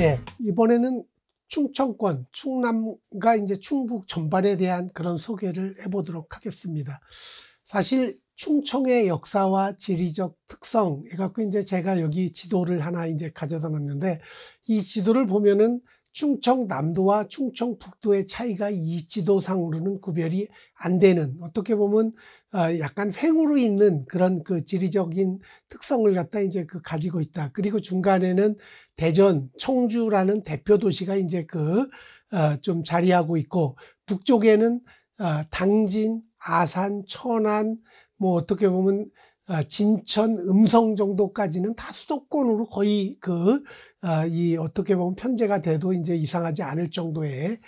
예, 이번에는 충청권, 충남과 이제 충북 전반에 대한 그런 소개를 해보도록 하겠습니다. 사실 충청의 역사와 지리적 특성 해갖고 이제 제가 여기 지도를 하나 이제 가져다 놨는데 이 지도를 보면은 충청남도와 충청북도의 차이가 이 지도상으로는 구별이 안 되는 어떻게 보면 어, 약간 횡으로 있는 그런 그 지리적인 특성을 갖다 이제 그 가지고 있다. 그리고 중간에는 대전, 청주라는 대표 도시가 이제 그좀 어, 자리하고 있고 북쪽에는 어, 당진, 아산, 천안 뭐 어떻게 보면 아, 진천 음성 정도까지는 다 수도권으로 거의 그이 아, 어떻게 보면 편제가 돼도 이제 이상하지 않을 정도의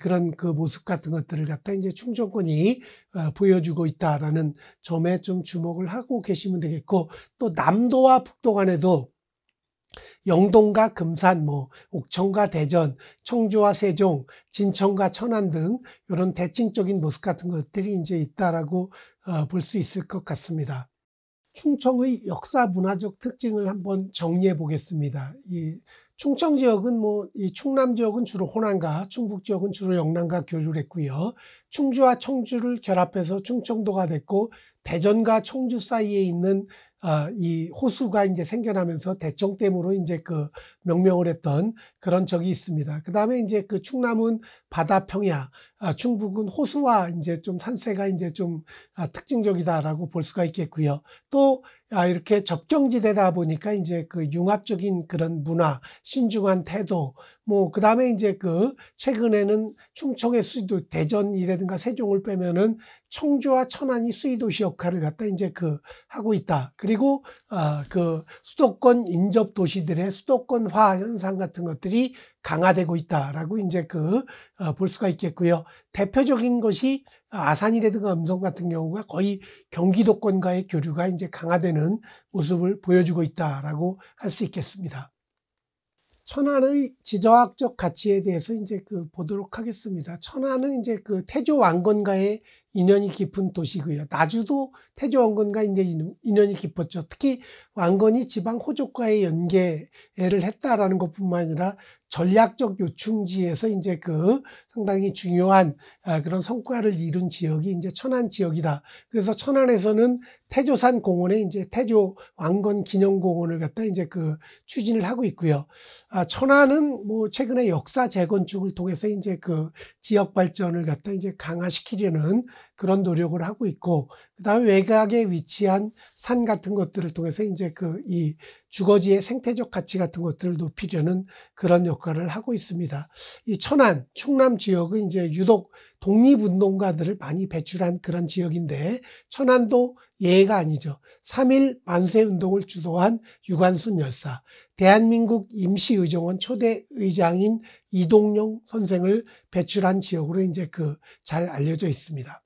그런 그 모습 같은 것들을 갖다 이제 충청권이 어, 보여주고 있다라는 점에 좀 주목을 하고 계시면 되겠고 또 남도와 북도 간에도 영동과 금산, 뭐 옥천과 대전, 청주와 세종, 진천과 천안 등 이런 대칭적인 모습 같은 것들이 이제 있다라고 어, 볼 수 있을 것 같습니다. 충청의 역사 문화적 특징을 한번 정리해 보겠습니다. 이 충청 지역은 뭐 이 충남 지역은 주로 호남과 충북 지역은 주로 영남과 교류를 했고요. 충주와 청주를 결합해서 충청도가 됐고 대전과 청주 사이에 있는 아, 이 호수가 이제 생겨나면서 대청댐으로 이제 그 명명을 했던 그런 적이 있습니다. 그 다음에 이제 그 충남은 바다 평야, 아, 충북은 호수와 이제 좀 산세가 이제 좀 아, 특징적이다라고 볼 수가 있겠고요. 또 아, 이렇게 접경지대다 보니까 이제 그 융합적인 그런 문화, 신중한 태도, 뭐, 그 다음에 이제 그 최근에는 충청의 수도, 대전이라든가 세종을 빼면은 청주와 천안이 수도시 역할을 갖다 이제 그 하고 있다. 그리고, 아, 그 수도권 인접 도시들의 수도권화 현상 같은 것들이 강화되고 있다라고 이제 그볼 어, 수가 있겠고요. 대표적인 것이 아산이라든가 음성 같은 경우가 거의 경기도권과의 교류가 이제 강화되는 모습을 보여주고 있다라고 할 수 있겠습니다. 천안의 지저학적 가치에 대해서 이제 그 보도록 하겠습니다. 천안은 이제 그 태조 왕건과의 인연이 깊은 도시고요. 나주도 태조 왕건과 이제 인연이 깊었죠. 특히 왕건이 지방 호족과의 연계를 했다라는 것뿐만 아니라 전략적 요충지에서 이제 그 상당히 중요한 아, 그런 성과를 이룬 지역이 이제 천안 지역이다. 그래서 천안에서는 태조산 공원에 이제 태조 왕건 기념공원을 갖다 이제 그 추진을 하고 있고요. 아, 천안은 뭐 최근에 역사 재건축을 통해서 이제 그 지역 발전을 갖다 이제 강화시키려는 그런 노력을 하고 있고 그다음에 외곽에 위치한 산 같은 것들을 통해서 이제 그 이 주거지의 생태적 가치 같은 것들을 높이려는 그런 역할을 하고 있습니다. 이 천안, 충남 지역은 이제 유독 독립운동가들을 많이 배출한 그런 지역인데 천안도 예가 아니죠. 3일 만세운동을 주도한 유관순 열사, 대한민국 임시의정원 초대 의장인 이동용 선생을 배출한 지역으로 이제 그 잘 알려져 있습니다.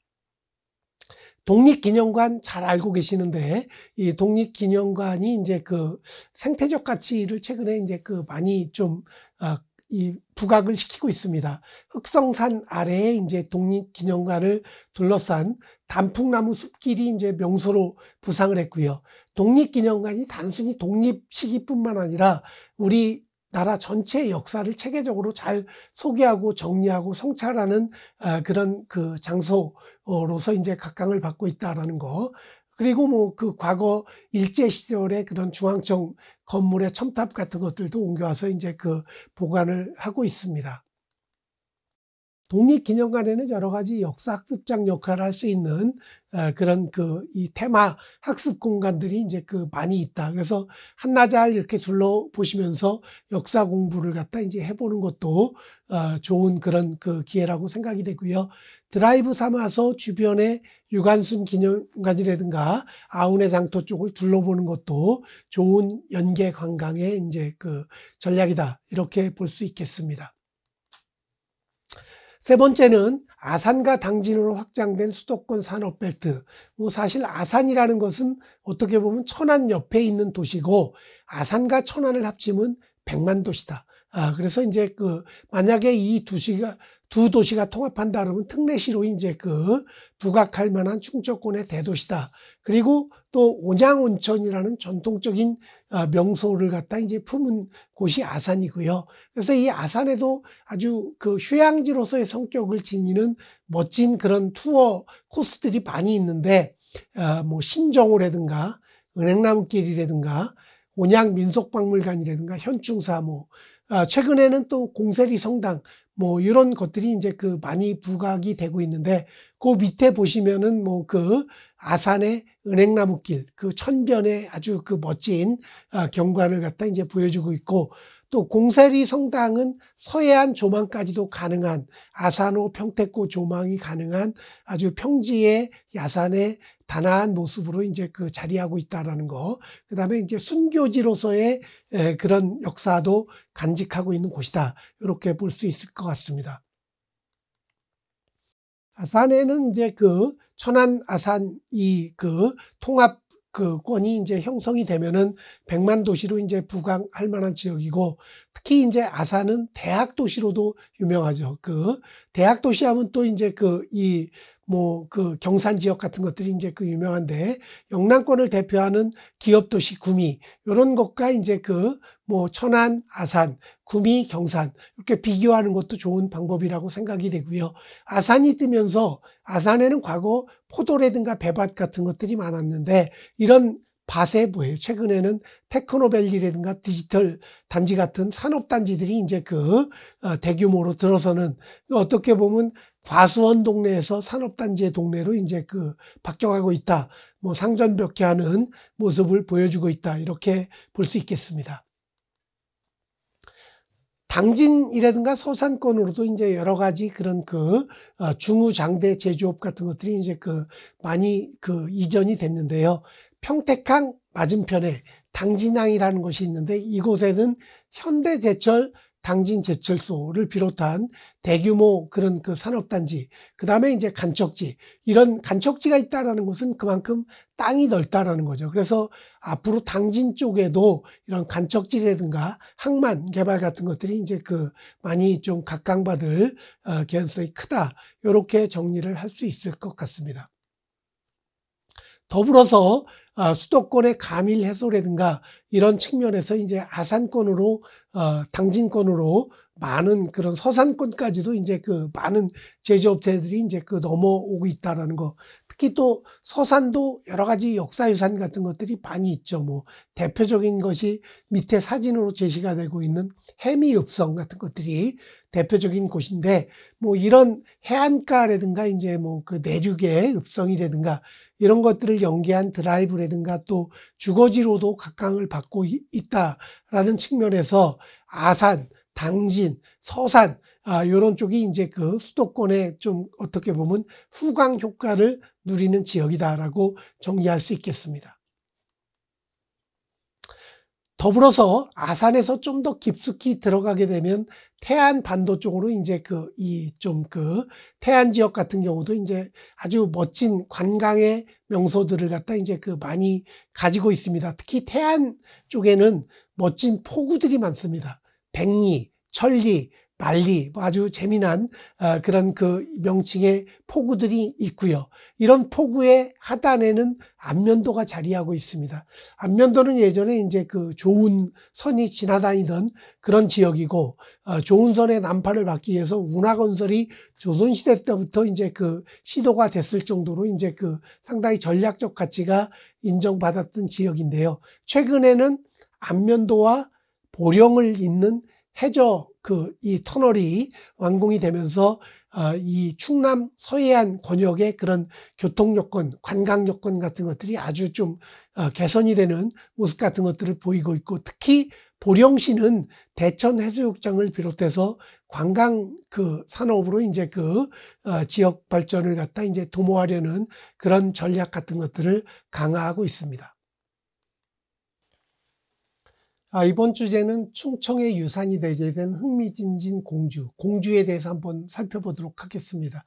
독립기념관 잘 알고 계시는데 이 독립기념관이 이제 그 생태적 가치를 최근에 이제 그 많이 좀 아, 이 부각을 시키고 있습니다. 흑성산 아래에 이제 독립기념관을 둘러싼 단풍나무 숲길이 이제 명소로 부상을 했고요. 독립기념관이 단순히 독립시기뿐만 아니라 우리 나라 전체의 역사를 체계적으로 잘 소개하고 정리하고 성찰하는 아, 그런 그 장소로서 이제 각광을 받고 있다라는 거. 그리고 뭐 그 과거 일제 시절의 그런 중앙청 건물의 첨탑 같은 것들도 옮겨와서 이제 그 보관을 하고 있습니다. 독립기념관에는 여러 가지 역사학습장 역할을 할 수 있는 어, 그런 그 이 테마 학습 공간들이 이제 그 많이 있다. 그래서 한나잘 이렇게 둘러 보시면서 역사 공부를 갖다 이제 해보는 것도 어, 좋은 그런 그 기회라고 생각이 되고요. 드라이브 삼아서 주변에 유관순 기념관이라든가 아우네 장터 쪽을 둘러보는 것도 좋은 연계 관광의 이제 그 전략이다. 이렇게 볼 수 있겠습니다. 세 번째는 아산과 당진으로 확장된 수도권 산업벨트. 뭐 사실 아산이라는 것은 어떻게 보면 천안 옆에 있는 도시고 아산과 천안을 합치면 백만 도시다. 아, 그래서 이제 그 만약에 이 두 시가 두 도시가 통합한다 그러면 특례시로 이제 그 부각할 만한 충청권의 대도시다. 그리고 또 온양온천이라는 전통적인 어, 명소를 갖다 이제 품은 곳이 아산이고요. 그래서 이 아산에도 아주 그 휴양지로서의 성격을 지니는 멋진 그런 투어 코스들이 많이 있는데 어, 뭐 신정호라든가 은행나무길이라든가 온양 민속박물관이라든가 현충사 뭐 아, 최근에는 또 공세리 성당 뭐 이런 것들이 이제 그 많이 부각이 되고 있는데 그 밑에 보시면은 뭐 그 아산의 은행나무길 그천변에 아주 그 멋진 아, 경관을 갖다 이제 보여주고 있고 또 공사리 성당은 서해안 조망까지도 가능한 아산호 평택고 조망이 가능한 아주 평지의 야산의 단아한 모습으로 이제 그 자리하고 있다라는 거. 그다음에 이제 순교지로서의 그런 역사도 간직하고 있는 곳이다. 이렇게 볼 수 있을 것 같습니다. 아산에는 이제 그 천안 아산 이 그 통합 그 권이 이제 형성이 되면은 백만 도시로 이제 부강할 만한 지역이고 특히 이제 아산은 대학 도시로도 유명하죠. 그 대학 도시 하면 또 이제 그이 뭐그 경산 지역 같은 것들이 이제 그 유명한데 영남권을 대표하는 기업 도시 구미 이런 것과 이제 그 뭐 천안, 아산, 구미, 경산 이렇게 비교하는 것도 좋은 방법이라고 생각이 되고요. 아산이 뜨면서 아산에는 과거 포도라든가 배밭 같은 것들이 많았는데 이런 파세부예요. 최근에는 테크노밸리라든가 디지털 단지 같은 산업단지들이 이제 그 어, 대규모로 들어서는 어떻게 보면 과수원 동네에서 산업단지의 동네로 이제 그 바뀌어가고 있다. 뭐 상전벽해하는 모습을 보여주고 있다. 이렇게 볼 수 있겠습니다. 당진이라든가 서산권으로도 이제 여러 가지 그런 그중후장대 어, 제조업 같은 것들이 이제 그 많이 그 이전이 됐는데요. 평택항 맞은편에 당진항이라는 곳이 있는데 이곳에는 현대제철 당진제철소를 비롯한 대규모 그런 그 산업단지 그 다음에 이제 간척지 이런 간척지가 있다라는 것은 그만큼 땅이 넓다라는 거죠 그래서 앞으로 당진 쪽에도 이런 간척지라든가 항만 개발 같은 것들이 이제 그 많이 좀 각광받을 어, 개연성이 크다 이렇게 정리를 할 수 있을 것 같습니다 더불어서 어, 수도권의 가밀 해소라든가 이런 측면에서 이제 아산권으로 어, 당진권으로 많은 그런 서산권까지도 이제 그 많은 제조업체들이 이제 그 넘어오고 있다라는 거. 특히 또 서산도 여러 가지 역사유산 같은 것들이 많이 있죠. 뭐 대표적인 것이 밑에 사진으로 제시가 되고 있는 해미읍성 같은 것들이 대표적인 곳인데 뭐 이런 해안가라든가 이제 뭐 그 내륙의 읍성이라든가 이런 것들을 연계한 드라이브 지원이라든가 또 주거지로도 각광을 받고 있다라는 측면에서 아산, 당진, 서산 아, 요런 쪽이 이제 그 수도권에 좀 어떻게 보면 후광 효과를 누리는 지역이다라고 정리할 수 있겠습니다. 더불어서 아산에서 좀 더 깊숙이 들어가게 되면 태안 반도 쪽으로 이제 그 이 좀그 그 태안 지역 같은 경우도 이제 아주 멋진 관광의 명소들을 갖다 이제 그 많이 가지고 있습니다. 특히 태안 쪽에는 멋진 폭우들이 많습니다. 백리, 천리, 알리 뭐 아주 재미난 어, 그런 그 명칭의 포구들이 있고요. 이런 포구의 하단에는 안면도가 자리하고 있습니다. 안면도는 예전에 이제 그 좋은 선이 지나다니던 그런 지역이고 어, 좋은 선의 난파를 막기 위해서 운하건설이 조선시대 때부터 이제 그 시도가 됐을 정도로 이제 그 상당히 전략적 가치가 인정받았던 지역인데요. 최근에는 안면도와 보령을 잇는 해저 그이 터널이 완공이 되면서 아, 이 충남 서해안 권역의 그런 교통 요건 관광 요건 같은 것들이 아주 좀 어, 개선이 되는 모습 같은 것들을 보이고 있고 특히 보령시는 대천 해수욕장을 비롯해서 관광 그 산업으로 이제 그 어, 지역 발전을 갖다 이제 도모하려는 그런 전략 같은 것들을 강화하고 있습니다. 아, 이번 주제는 충청의 유산이 되게 된 흥미진진 공주, 공주에 대해서 한번 살펴보도록 하겠습니다.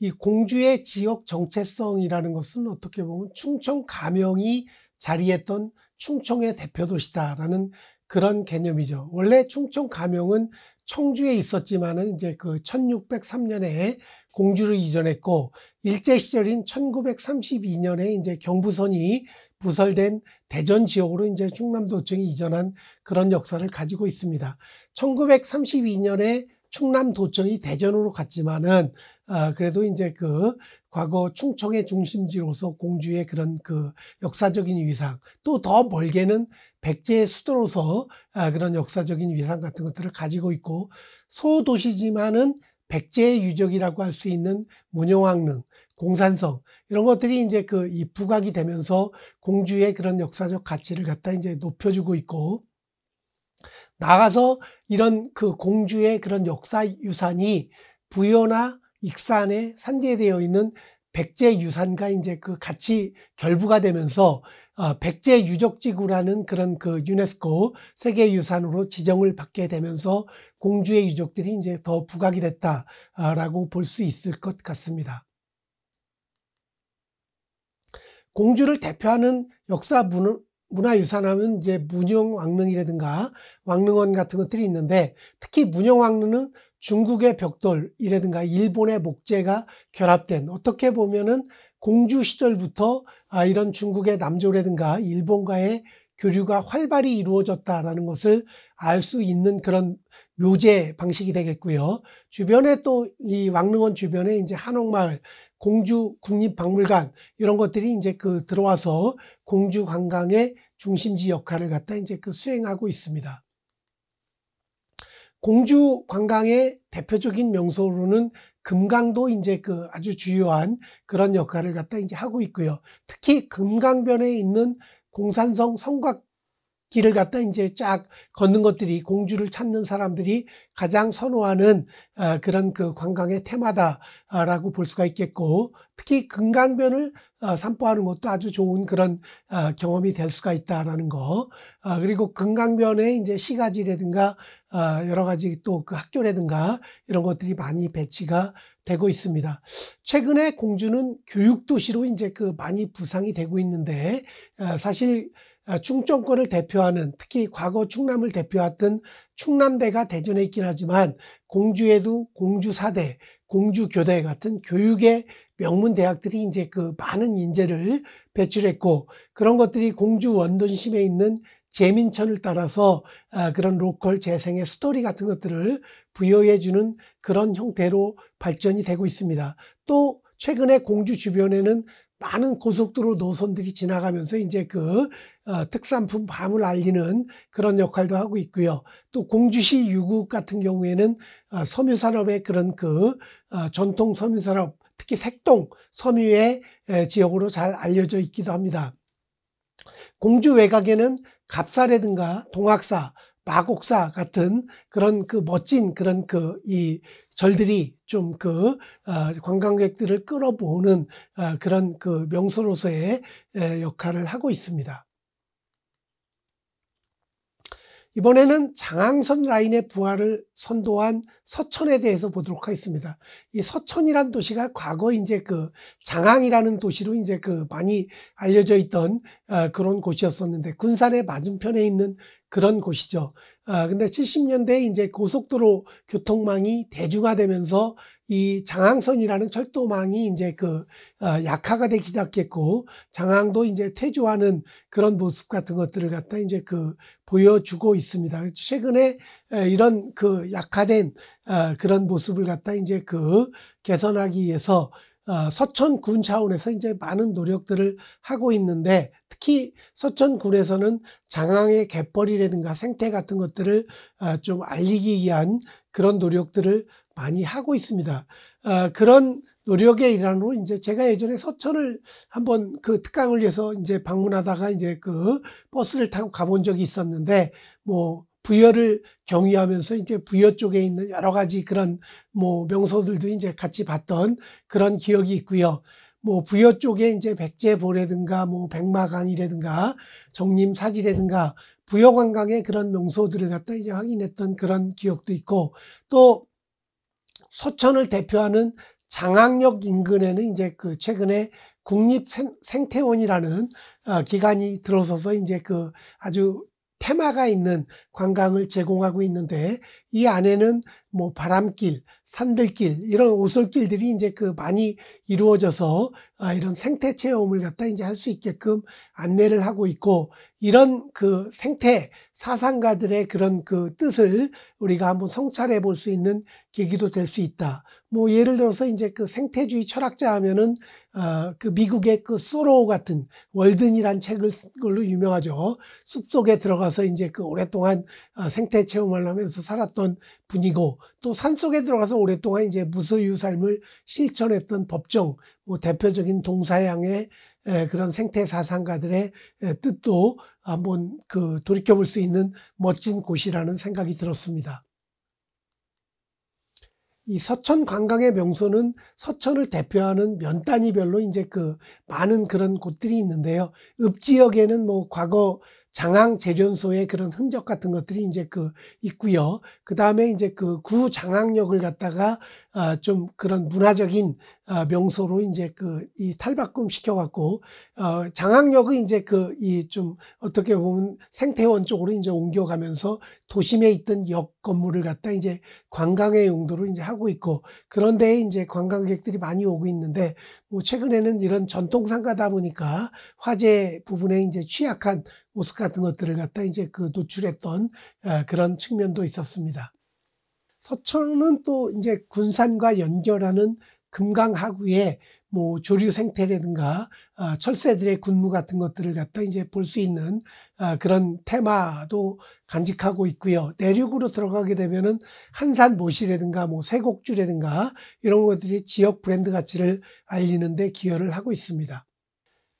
이 공주의 지역 정체성이라는 것은 어떻게 보면 충청 가명이 자리했던 충청의 대표 도시다라는 그런 개념이죠. 원래 충청 가명은 청주에 있었지만은 이제 그 1603년에 공주를 이전했고 일제 시절인 1932년에 이제 경부선이 부설된 대전 지역으로 이제 충남도청이 이전한 그런 역사를 가지고 있습니다. 1932년에 충남도청이 대전으로 갔지만은 아, 그래도 이제 그 과거 충청의 중심지로서 공주의 그런 그 역사적인 위상 또 더 멀게는 백제의 수도로서 아, 그런 역사적인 위상 같은 것들을 가지고 있고 소도시지만은 백제의 유적이라고 할 수 있는 문용왕릉 공산성 이런 것들이 이제 그 이 부각이 되면서 공주의 그런 역사적 가치를 갖다 이제 높여주고 있고 나가서 이런 그 공주의 그런 역사 유산이 부여나 익산에 산재되어 있는 백제 유산과 이제 그 같이 결부가 되면서 어, 백제 유적지구라는 그런 그 유네스코 세계유산으로 지정을 받게 되면서 공주의 유적들이 이제 더 부각이 됐다라고 볼 수 있을 것 같습니다. 공주를 대표하는 역사 문, 화유산하면 이제 문영왕릉이라든가 왕릉원 같은 것들이 있는데 특히 문영왕릉은 중국의 벽돌이라든가 일본의 목재가 결합된 어떻게 보면은 공주 시절부터 아, 이런 중국의 남조라든가 일본과의 교류가 활발히 이루어졌다라는 것을 알 수 있는 그런 묘제 방식이 되겠고요. 주변에 또 이 왕릉원 주변에 이제 한옥마을 공주 국립박물관 이런 것들이 이제 그 들어와서 공주 관광의 중심지 역할을 갖다 이제 그 수행하고 있습니다. 공주 관광의 대표적인 명소로는 금강도 이제 그 아주 주요한 그런 역할을 갖다 이제 하고 있고요. 특히 금강변에 있는 공산성 성곽 길을 갖다 이제 쫙 걷는 것들이 공주를 찾는 사람들이 가장 선호하는 아, 그런 그 관광의 테마다라고 볼 수가 있겠고 특히 금강변을 아, 산보하는 것도 아주 좋은 그런 아, 경험이 될 수가 있다라는 거 그리고 금강변에 이제 시가지라든가 여러 가지 또 그 학교라든가 이런 것들이 많이 배치가 되고 있습니다. 최근에 공주는 교육도시로 이제 그 많이 부상이 되고 있는데 사실 아, 충청권을 대표하는 특히 과거 충남을 대표했던 충남대가 대전에 있긴 하지만 공주에도 공주사대, 공주교대 같은 교육의 명문 대학들이 이제 그 많은 인재를 배출했고 그런 것들이 공주 원돈심에 있는 재민천을 따라서 아, 그런 로컬 재생의 스토리 같은 것들을 부여해주는 그런 형태로 발전이 되고 있습니다. 또 최근에 공주 주변에는 많은 고속도로 노선들이 지나가면서 이제 그 어, 특산품 밤을 알리는 그런 역할도 하고 있고요. 또 공주시 유국 같은 경우에는 어, 섬유산업의 그런 그 어, 전통 섬유산업 특히 색동 섬유의 에, 지역으로 잘 알려져 있기도 합니다. 공주 외곽에는 갑사라든가 동학사 마곡사 같은 그런 그 멋진 그런 그 이 절들이 좀그 어, 관광객들을 끌어보는 어, 그런 그 명소로서의 역할을 하고 있습니다. 이번에는 장항선 라인의 부활을 선도한 서천에 대해서 보도록 하겠습니다. 이 서천이란 도시가 과거 이제 그 장항이라는 도시로 이제 그 많이 알려져 있던 어, 그런 곳이었었는데 군산의 맞은편에 있는 그런 곳이죠. 아, 근데 70년대에 이제 고속도로 교통망이 대중화되면서 이 장항선이라는 철도망이 이제 그 어, 약화가 되기 시작했고 장항도 이제 퇴조하는 그런 모습 같은 것들을 갖다 이제 그 보여주고 있습니다. 최근에 이런 그 약화된 어, 그런 모습을 갖다 이제 그 개선하기 위해서 어, 서천군 차원에서 이제 많은 노력들을 하고 있는데 특히 서천군에서는 장항의 갯벌이라든가 생태 같은 것들을 어, 좀 알리기 위한 그런 노력들을 많이 하고 있습니다. 어, 그런 노력의 일환으로 이제 제가 예전에 서천을 한번 그 특강을 위해서 이제 방문하다가 이제 그 버스를 타고 가본 적이 있었는데 뭐 부여를 경유하면서 이제 부여 쪽에 있는 여러 가지 그런 뭐 명소들도 이제 같이 봤던 그런 기억이 있고요. 뭐 부여 쪽에 이제 백제보라든가 뭐 백마강이라든가 정림사지라든가 부여관광의 그런 명소들을 갖다 이제 확인했던 그런 기억도 있고 또 서천을 대표하는 장항역 인근에는 이제 그 최근에 국립생태원이라는 아, 기관이 들어서서 이제 그 아주 테마가 있는 관광을 제공하고 있는데 이 안에는 뭐 바람길, 산들길 이런 오솔길들이 이제 그 많이 이루어져서 아, 이런 생태 체험을 갖다 이제 할 수 있게끔 안내를 하고 있고 이런 그 생태 사상가들의 그런 그 뜻을 우리가 한번 성찰해 볼 수 있는 계기도 될 수 있다. 뭐 예를 들어서 이제 그 생태주의 철학자 하면은 어그 아, 미국의 그 소로우 같은 월든이란 책을 쓴 걸로 유명하죠. 숲 속에 들어가서 이제 그 오랫동안 어, 생태 체험을 하면서 살았던 살았던 분이고 또 산속에 들어가서 오랫동안 이제 무소유 삶을 실천했던 법정 뭐 대표적인 동사양의 그런 생태 사상가들의 뜻도 한번 그 돌이켜 볼 수 있는 멋진 곳이라는 생각이 들었습니다. 이 서천 관광의 명소는 서천을 대표하는 면 단위별로 이제 그 많은 그런 곳들이 있는데요. 읍 지역에는 뭐 과거 장항 재련소의 그런 흔적 같은 것들이 이제 그 있고요. 그 다음에 이제 그 구장항역을 갖다가 아, 좀 그런 문화적인 아, 명소로 이제 그 이 탈바꿈 시켜갖고 어, 장항역은 이제 그 이 좀 어떻게 보면 생태원 쪽으로 이제 옮겨가면서 도심에 있던 역 건물을 갖다 이제 관광의 용도로 이제 하고 있고 그런데 이제 관광객들이 많이 오고 있는데 뭐 최근에는 이런 전통 상가다 보니까 화재 부분에 이제 취약한 모습 같은 것들을 갖다 이제 그 노출했던 아, 그런 측면도 있었습니다. 서천은 또 이제 군산과 연결하는 금강하구에 뭐 조류 생태라든가 아, 철새들의 군무 같은 것들을 갖다 이제 볼 수 있는 아, 그런 테마도 간직하고 있고요. 내륙으로 들어가게 되면은 한산 모시라든가 뭐쇠곡주라든가 이런 것들이 지역 브랜드 가치를 알리는데 기여를 하고 있습니다.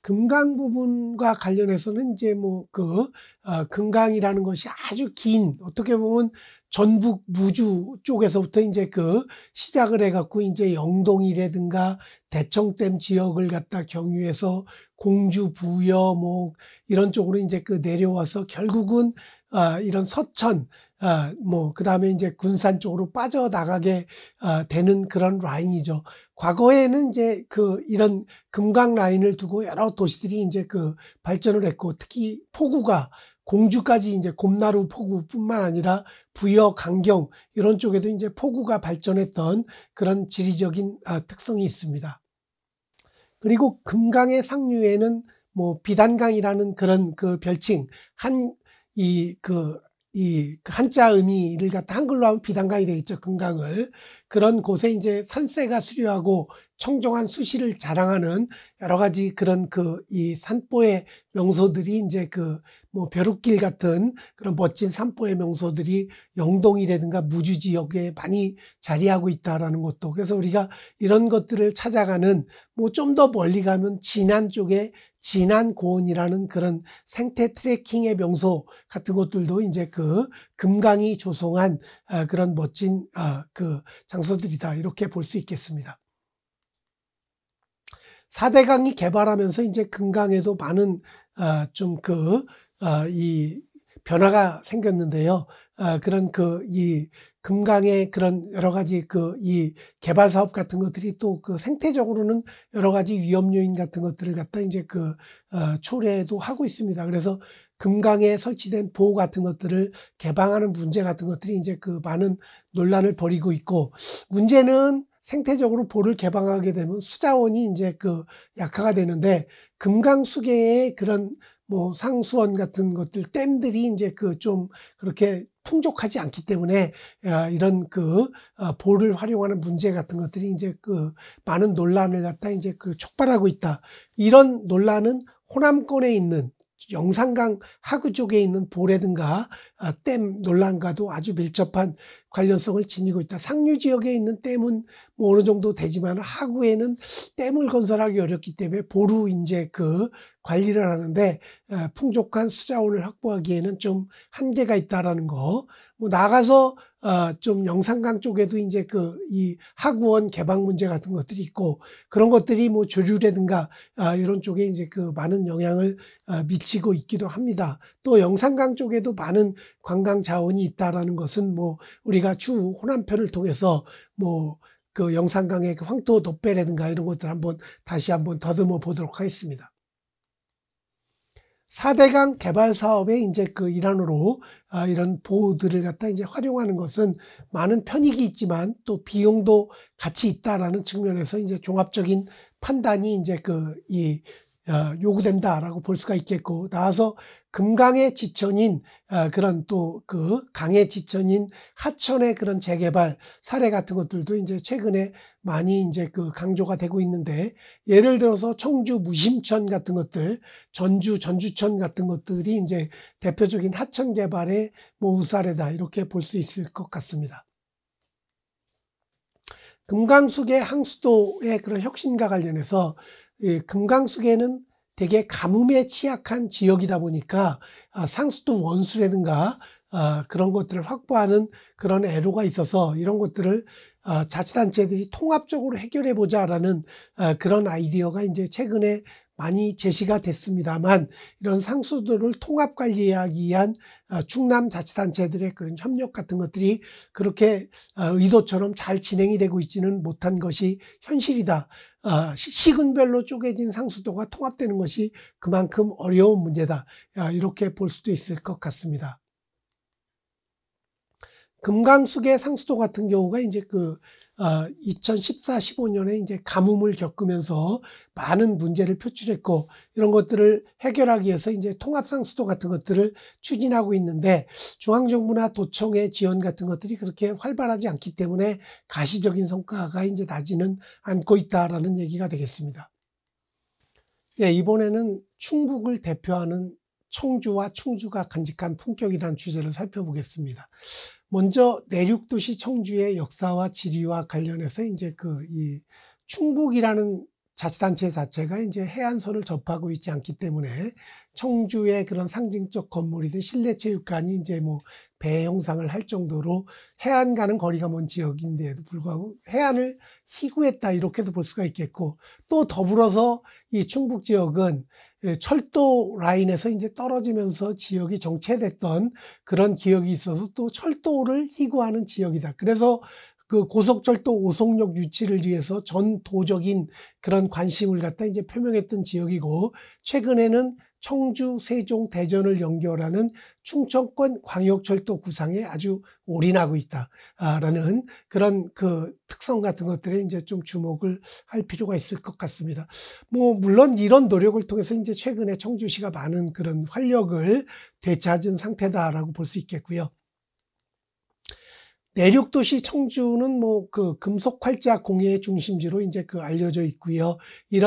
금강 부분과 관련해서는 이제 뭐그 어, 아, 금강이라는 것이 아주 긴 어떻게 보면 전북 무주 쪽에서부터 이제 그 시작을 해갖고 이제 영동이라든가 대청댐 지역을 갖다 경유해서 공주 부여 뭐 이런 쪽으로 이제 그 내려와서 결국은 아 이런 서천 아뭐 그다음에 이제 군산 쪽으로 빠져나가게 아 되는 그런 라인이죠. 과거에는 이제 그 이런 금강 라인을 두고 여러 도시들이 이제 그 발전을 했고 특히 포구가 공주까지 이제 곰나루 폭우뿐만 아니라 부여 강경 이런 쪽에도 이제 폭우가 발전했던 그런 지리적인 아, 특성이 있습니다. 그리고 금강의 상류에는 뭐 비단강이라는 그런 그 별칭 한 이 그이 그, 그, 한자 의미를 갖다 한글로 하면 비단강이 되겠죠 금강을 그런 곳에 이제 산세가 수려하고 청정한 수시를 자랑하는 여러 가지 그런 그 이 산보의 명소들이 이제 그 뭐 벼룩길 같은 그런 멋진 산보의 명소들이 영동이라든가 무주 지역에 많이 자리하고 있다라는 것도 그래서 우리가 이런 것들을 찾아가는 뭐 좀 더 멀리 가면 진안 쪽에 진안 고원이라는 그런 생태 트레킹의 명소 같은 것들도 이제 그 금강이 조성한 아, 그런 멋진 아, 그 장소들이다 이렇게 볼 수 있겠습니다. 사대강이 개발하면서 이제 금강에도 많은 어, 좀그이 어, 변화가 생겼는데요. 어, 그런 그 이 금강의 그런 여러 가지 그 이 개발 사업 같은 것들이 또 그 생태적으로는 여러 가지 위험 요인 같은 것들을 갖다 이제 그 어, 초래도 하고 있습니다. 그래서 금강에 설치된 보호 같은 것들을 개방하는 문제 같은 것들이 이제 그 많은 논란을 벌이고 있고 문제는 생태적으로 볼을 개방하게 되면 수자원이 이제 그 약화가 되는데 금강수계의 그런 뭐 상수원 같은 것들 댐들이 이제 그 좀 그렇게 풍족하지 않기 때문에 아, 이런 그 아, 볼을 활용하는 문제 같은 것들이 이제 그 많은 논란을 갖다 이제 그 촉발하고 있다. 이런 논란은 호남권에 있는 영산강 하구 쪽에 있는 보래든가댐 아, 논란과도 아주 밀접한 관련성을 지니고 있다. 상류 지역에 있는 댐은 뭐 어느 정도 되지만 하구에는 댐을 건설하기 어렵기 때문에 보루 이제 그 관리를 하는데 아, 풍족한 수자원을 확보하기에는 좀 한계가 있다라는 거. 뭐 나가서 어, 좀 영산강 쪽에도 이제 그 이학원 개방 문제 같은 것들이 있고 그런 것들이 뭐 조류라든가 아, 이런 쪽에 이제 그 많은 영향을 아, 미치고 있기도 합니다. 또 영산강 쪽에도 많은 관광 자원이 있다라는 것은 뭐 우리가 추후 호남편을 통해서 뭐 그 영산강의 그 황토 도배라든가 이런 것들 한번 다시 한번 더듬어 보도록 하겠습니다. 4대강 개발 사업의 이제 그 일환으로 아, 이런 보호들을 갖다 이제 활용하는 것은 많은 편익이 있지만 또 비용도 같이 있다라는 측면에서 이제 종합적인 판단이 이제 그이 어, 요구된다라고 볼 수가 있겠고 나아서 금강의 지천인 어, 그런 또 그 강의 지천인 하천의 그런 재개발 사례 같은 것들도 이제 최근에 많이 이제 그 강조가 되고 있는데 예를 들어서 청주 무심천 같은 것들 전주 전주천 같은 것들이 이제 대표적인 하천 개발의 모우 뭐 사례다 이렇게 볼 수 있을 것 같습니다. 금강수계 항수도의 그런 혁신과 관련해서 예, 금강수계는 되게 가뭄에 취약한 지역이다 보니까 아, 상수도 원수라든가 아, 그런 것들을 확보하는 그런 애로가 있어서 이런 것들을 아, 자치단체들이 통합적으로 해결해 보자라는 그런 아이디어가 이제 최근에 많이 제시가 됐습니다만 이런 상수들을 통합 관리하기 위한 어, 충남 자치단체들의 그런 협력 같은 것들이 그렇게 어, 의도처럼 잘 진행이 되고 있지는 못한 것이 현실이다. 어, 시군별로 쪼개진 상수도가 통합되는 것이 그만큼 어려운 문제다. 이렇게 볼 수도 있을 것 같습니다. 금강수계 상수도 같은 경우가 이제 그 2014, 아, 15년에 이제 가뭄을 겪으면서 많은 문제를 표출했고 이런 것들을 해결하기 위해서 이제 통합상수도 같은 것들을 추진하고 있는데 중앙정부나 도청의 지원 같은 것들이 그렇게 활발하지 않기 때문에 가시적인 성과가 이제 나지는 않고 있다라는 얘기가 되겠습니다. 예, 이번에는 충북을 대표하는 청주와 충주가 간직한 품격이라는 주제를 살펴보겠습니다. 먼저 내륙 도시 청주의 역사와 지리와 관련해서 이제 그 이 충북이라는 자치단체 자체가 이제 해안선을 접하고 있지 않기 때문에 청주의 그런 상징적 건물이든 실내 체육관이 이제 뭐배 형상을 할 정도로 해안가는 거리가 먼 지역인데도 불구하고 해안을 희구했다 이렇게도 볼 수가 있겠고 또 더불어서 이 충북 지역은 철도 라인에서 이제 떨어지면서 지역이 정체됐던 그런 기억이 있어서 또 철도를 희구하는 지역이다. 그래서 그 고속철도 오송역 유치를 위해서 전도적인 그런 관심을 갖다 이제 표명했던 지역이고 최근에는 청주, 세종, 대전을 연결하는 충청권 광역철도 구상에 아주 올인하고 있다라는 아, 그런 그 특성 같은 것들에 이제 좀 주목을 할 필요가 있을 것 같습니다. 뭐 물론 이런 노력을 통해서 이제 최근에 청주시가 많은 그런 활력을 되찾은 상태다라고 볼 수 있겠고요. 내륙 도시 청주는 뭐 그 금속 활자 공예의 중심지로 이제 그 알려져 있고요.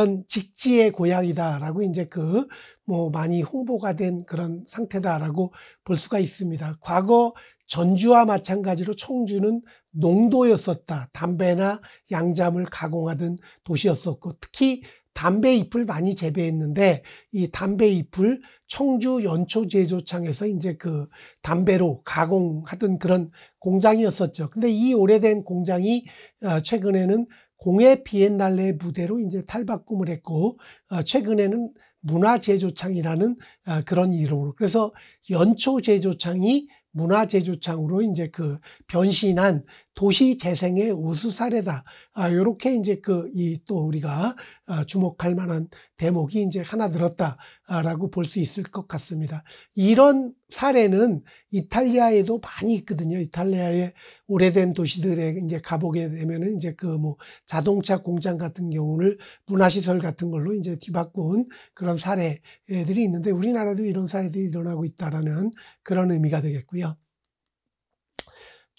이런 직지의 고향이다라고 이제 그 뭐 많이 홍보가 된 그런 상태다라고 볼 수가 있습니다. 과거 전주와 마찬가지로 청주는 농도였었다. 담배나 양잠을 가공하던 도시였었고 특히 담배 잎을 많이 재배했는데 이 담배 잎을 청주 연초 제조창에서 이제 그 담배로 가공하던 그런 공장이었었죠. 근데 이 오래된 공장이 어, 최근에는 공예 비엔날레 무대로 이제 탈바꿈을 했고 어, 최근에는 문화제조창이라는 어, 그런 이름으로 그래서 연초제조창이 문화제조창으로 이제 그 변신한 도시 재생의 우수 사례다. 아, 요렇게 이제 그이 또 우리가 아, 주목할 만한 대목이 이제 하나 들었다라고 볼 수 있을 것 같습니다. 이런 사례는 이탈리아에도 많이 있거든요. 이탈리아의 오래된 도시들에 이제 가보게 되면은 이제 그 뭐 자동차 공장 같은 경우를 문화시설 같은 걸로 이제 뒤바꾼 그런 사례들이 있는데 우리나라도 이런 사례들이 일어나고 있다라는 그런 의미가 되겠고요.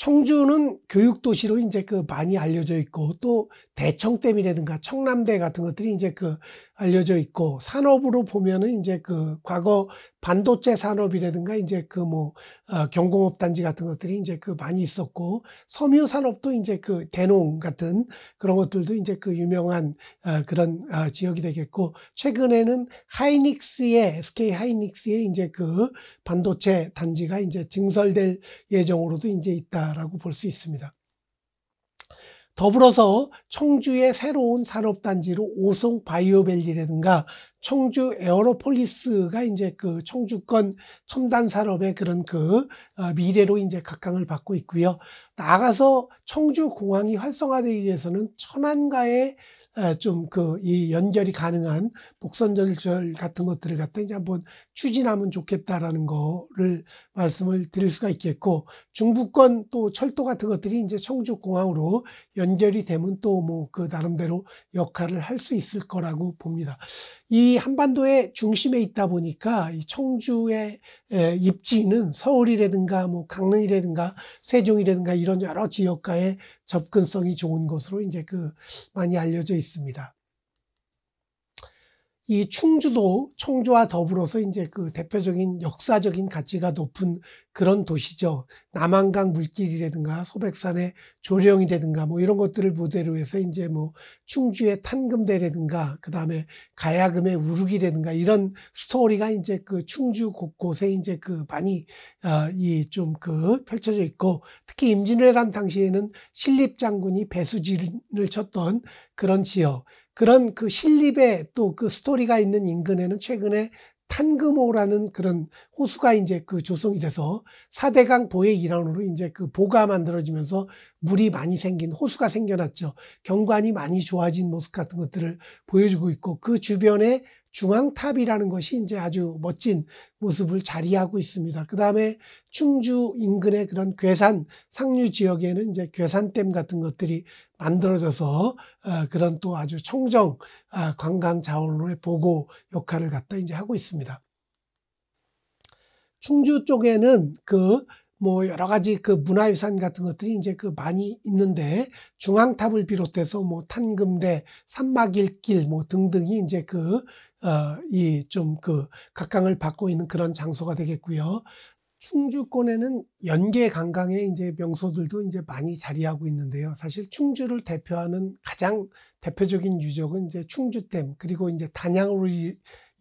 청주는 교육도시로 이제 그 많이 알려져 있고 또 대청댐이라든가 청남대 같은 것들이 이제 그 알려져 있고 산업으로 보면은 이제 그 과거 반도체 산업이라든가 이제 그뭐 어, 경공업 단지 같은 것들이 이제 그 많이 있었고 섬유 산업도 이제 그 대농 같은 그런 것들도 이제 그 유명한 어, 그런 어, 지역이 되겠고 최근에는 하이닉스의 SK 하이닉스의 이제 그 반도체 단지가 이제 증설될 예정으로도 이제 있다라고 볼 수 있습니다. 더불어서 청주의 새로운 산업단지로 오송 바이오밸리라든가 청주 에어로폴리스가 이제 그 청주권 첨단 산업의 그런 그 어, 미래로 이제 각광을 받고 있고요. 나가서 청주 공항이 활성화되기 위해서는 천안가에 좀그이 연결이 가능한 복선절절 같은 것들을 갖다 이제 한번 추진하면 좋겠다라는 거를 말씀을 드릴 수가 있겠고 중부권 또 철도 같은 것들이 이제 청주공항으로 연결이 되면 또 뭐 그 나름대로 역할을 할 수 있을 거라고 봅니다. 이 한반도의 중심에 있다 보니까 이 청주의 입지는 서울이라든가 뭐 강릉이라든가 세종이라든가 이런 여러 지역과의 접근성이 좋은 것으로 이제 그 많이 알려져 있습니다. 있습니다. 이 충주도 청주와 더불어서 이제 그 대표적인 역사적인 가치가 높은 그런 도시죠. 남한강 물길이라든가 소백산의 조령이라든가 뭐 이런 것들을 모델로 해서 이제 뭐 충주의 탄금대라든가 그다음에 가야금의 우르기라든가 이런 스토리가 이제 그 충주 곳곳에 이제 그 많이 어, 이좀 그 펼쳐져 있고 특히 임진왜란 당시에는 신립 장군이 배수진을 쳤던 그런 지역 그런 그신립에또그 그 스토리가 있는 인근에는 최근에 탄금호라는 그런 호수가 이제 그 조성이 돼서 사대강 보의 일환으로 이제 그 보가 만들어지면서 물이 많이 생긴 호수가 생겨났죠. 경관이 많이 좋아진 모습 같은 것들을 보여주고 있고 그 주변에 중앙탑이라는 것이 이제 아주 멋진 모습을 자리하고 있습니다. 그 다음에 충주 인근의 그런 괴산 상류 지역에는 이제 괴산댐 같은 것들이 만들어져서 어, 그런 또 아주 청정 아, 관광 자원로의 보고 역할을 갖다 이제 하고 있습니다. 충주 쪽에는 그뭐 여러 가지 그 문화유산 같은 것들이 이제 그 많이 있는데 중앙탑을 비롯해서 뭐 탄금대, 산막일길 뭐 등등이 이제 그, 어, 이 좀 그 각광을 받고 있는 그런 장소가 되겠고요. 충주권에는 연계 관광의 이제 명소들도 이제 많이 자리하고 있는데요. 사실 충주를 대표하는 가장 대표적인 유적은 이제 충주댐 그리고 이제 단양으로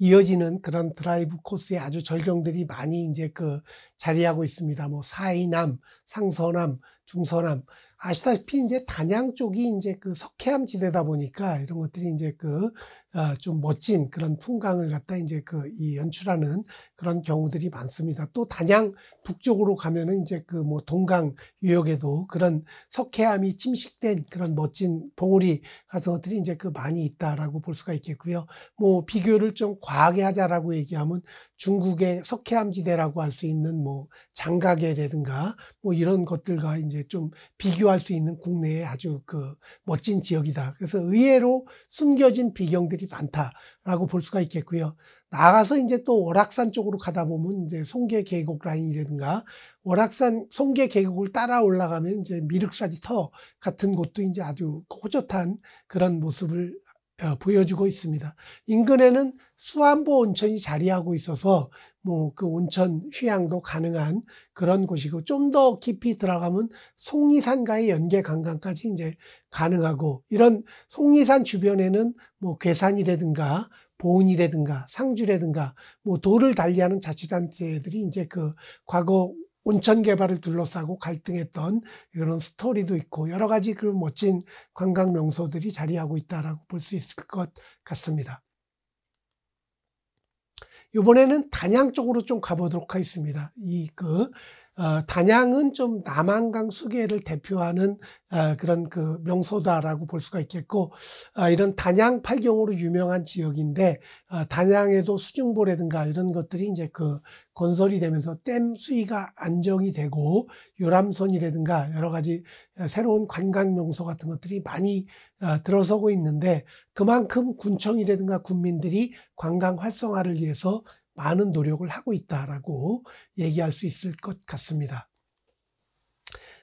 이어지는 그런 드라이브 코스에 아주 절경들이 많이 이제 그 자리하고 있습니다. 뭐 사이남, 상서남, 중서남. 아시다시피 이제 단양 쪽이 이제 그 석회암 지대다 보니까 이런 것들이 이제 그 아, 좀 멋진 그런 풍광을 갖다 이제 그 이 연출하는 그런 경우들이 많습니다. 또 단양 북쪽으로 가면은 이제 그 뭐 동강 유역에도 그런 석회암이 침식된 그런 멋진 봉우리 같은 것들이 이제 그 많이 있다라고 볼 수가 있겠고요. 뭐 비교를 좀 과하게 하자라고 얘기하면 중국의 석회암 지대라고 할 수 있는 뭐 장가계라든가 뭐 이런 것들과 이제 좀 비교할 수 있는 국내에 아주 그 멋진 지역이다. 그래서 의외로 숨겨진 비경들이 사들이 많다라고 볼 수가 있겠고요. 나가서 이제 또 월악산 쪽으로 가다 보면 이제 송계 계곡 라인이라든가 월악산 송계 계곡을 따라 올라가면 이제 미륵사지 터 같은 곳도 이제 아주 호젓한 그런 모습을 어, 보여주고 있습니다. 인근에는 수안보 온천이 자리하고 있어서 뭐 그 온천 휴양도 가능한 그런 곳이고 좀 더 깊이 들어가면 속리산과의 연계 관광까지 이제 가능하고 이런 속리산 주변에는 뭐 괴산이라든가 보은이라든가 상주라든가 뭐 돌을 달리하는 자치단체들이 이제 그 과거 온천 개발을 둘러싸고 갈등했던 그런 스토리도 있고 여러 가지 그 멋진 관광 명소들이 자리하고 있다라고 볼 수 있을 것 같습니다. 이번에는 단양 쪽으로 좀 가보도록 하겠습니다. 이그 어, 단양은 좀 남한강 수계를 대표하는 어, 그런 그 명소다라고 볼 수가 있겠고 어, 이런 단양 팔경으로 유명한 지역인데 어, 단양에도 수중보라든가 이런 것들이 이제 그 건설이 되면서 댐 수위가 안정이 되고 유람선이라든가 여러 가지 어, 새로운 관광 명소 같은 것들이 많이 어, 들어서고 있는데 그만큼 군청이라든가 군민들이 관광 활성화를 위해서 많은 노력을 하고 있다라고 얘기할 수 있을 것 같습니다.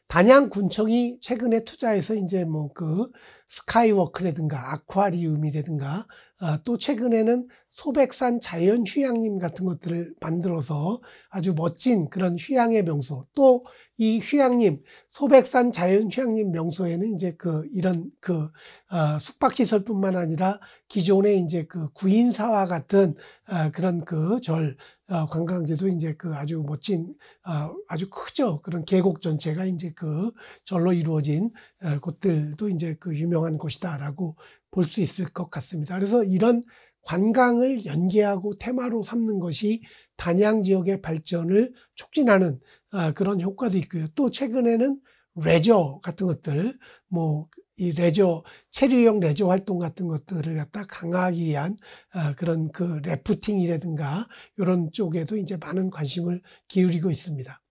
단양 군청이 최근에 투자해서 이제 뭐 그 스카이워크라든가 아쿠아리움이라든가 아, 또 최근에는 소백산 자연 휴양림 같은 것들을 만들어서 아주 멋진 그런 휴양의 명소 또 이 휴양림 소백산 자연 휴양림 명소에는 이제 그 이런 그 아, 숙박시설뿐만 아니라 기존의 이제 그 구인사와 같은 아, 그런 그절 어, 관광지도 이제 그 아주 멋진 어, 아주 크죠 그런 계곡 전체가 이제 그 절로 이루어진 어, 곳들도 이제 그 유명한 곳이다라고 볼 수 있을 것 같습니다. 그래서 이런 관광을 연계하고 테마로 삼는 것이 단양 지역의 발전을 촉진하는 그런 효과도 있고요. 또 최근에는 레저 같은 것들, 뭐이 레저 체류형 레저 활동 같은 것들을 갖다 강화하기 위한 어, 그런 그 래프팅이라든가 이런 쪽에도 이제 많은 관심을 기울이고 있습니다.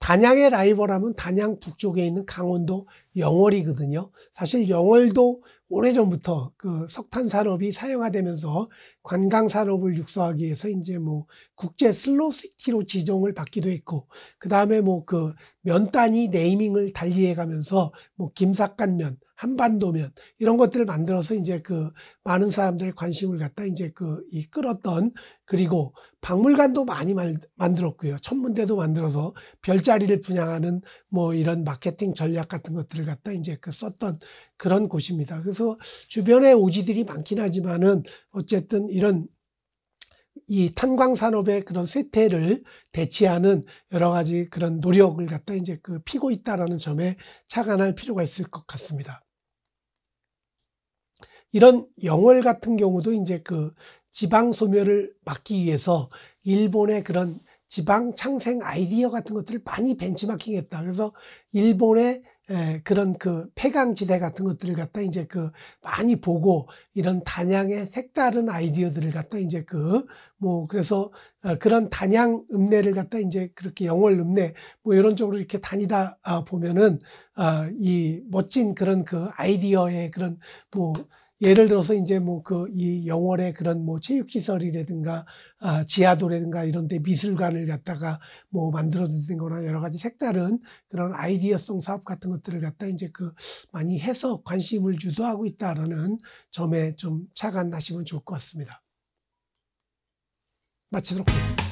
단양의 라이벌하면 단양 북쪽에 있는 강원도 영월이거든요. 사실 영월도 오래전부터 그 석탄 산업이 사용화되면서 관광 산업을 육성하기 위해서 이제 뭐 국제 슬로시티로 지정을 받기도 했고 그다음에 뭐 그 면단이 네이밍을 달리해 가면서 뭐 김삿간면 한반도면 이런 것들을 만들어서 이제 그 많은 사람들의 관심을 갖다 이제 그이 끌었던 그리고 박물관도 많이 만들었고요. 천문대도 만들어서 별자리를 분양하는 뭐 이런 마케팅 전략 같은 것들을 갖다 이제 그 썼던 그런 곳입니다. 그래서 주변에 오지들이 많긴 하지만은 어쨌든 이런 이 탄광 산업의 그런 쇠퇴를 대치하는 여러 가지 그런 노력을 갖다 이제 그 피고 있다라는 점에 착안할 필요가 있을 것 같습니다. 이런 영월 같은 경우도 이제 그 지방 소멸을 막기 위해서 일본의 그런 지방 창생 아이디어 같은 것들을 많이 벤치마킹했다. 그래서 일본의 에, 그런 그 폐강지대 같은 것들을 갖다 이제 그 많이 보고 이런 단양의 색다른 아이디어들을 갖다 이제 그 뭐 그래서 어, 그런 단양 읍내를 갖다 이제 그렇게 영월 읍내 뭐 이런 쪽으로 이렇게 다니다 아, 보면은 아이 멋진 그런 그 아이디어의 그런 뭐 예를 들어서 이제 뭐 그 이 영월의 그런 뭐 체육시설이라든가 아, 지하도라든가 이런 데 미술관을 갖다가 뭐 만들어드는 거나 여러 가지 색다른 그런 아이디어성 사업 같은 것들을 갖다 이제 그 많이 해서 관심을 유도하고 있다라는 점에 좀 착안하시면 좋을 것 같습니다. 마치도록 하겠습니다.